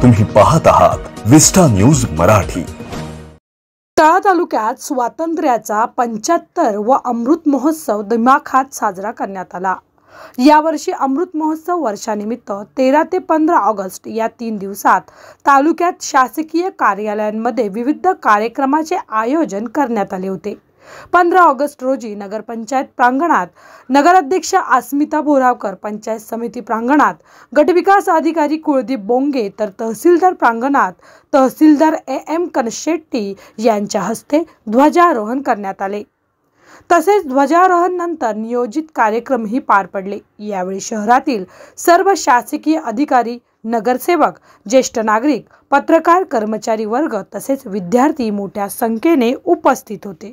तुम्ही पाहत आहात विस्टा न्यूज मराठी तळा तालुक्यात स्वातंत्र्याचा पंच्याहत्तर व अमृत महोत्सव दिमाखात साजरा करण्यात आला यावर्षी अमृत महोत्सव वर्षानिमित्त तेरा ते पंधरा ऑगस्ट या तीन दिवसात तालुक्यात शासकीय कार्यालयांमध्ये विविध कार्यक्रमाचे आयोजन करण्यात आले होते पंधरा ऑगस्ट रोजी नगरपंचायत प्रांगणात नगराध्यक्ष अस्मिता बोरावकर पंचायत समिती प्रांगणात गटविकास अधिकारी कुळदीप बोंगे तर तहसीलदार प्रांगणात तहसीलदार ए एम कनशेट्टी यांच्या हस्ते ध्वजारोहण करण्यात आले तसेच ध्वजारोहण नंतर नियोजित कार्यक्रमही पार पडले यावेळी शहरातील सर्व शासकीय अधिकारी नगरसेवक ज्येष्ठ नागरिक पत्रकार कर्मचारी वर्ग तसेच विद्यार्थी मोठ्या संख्येने उपस्थित होते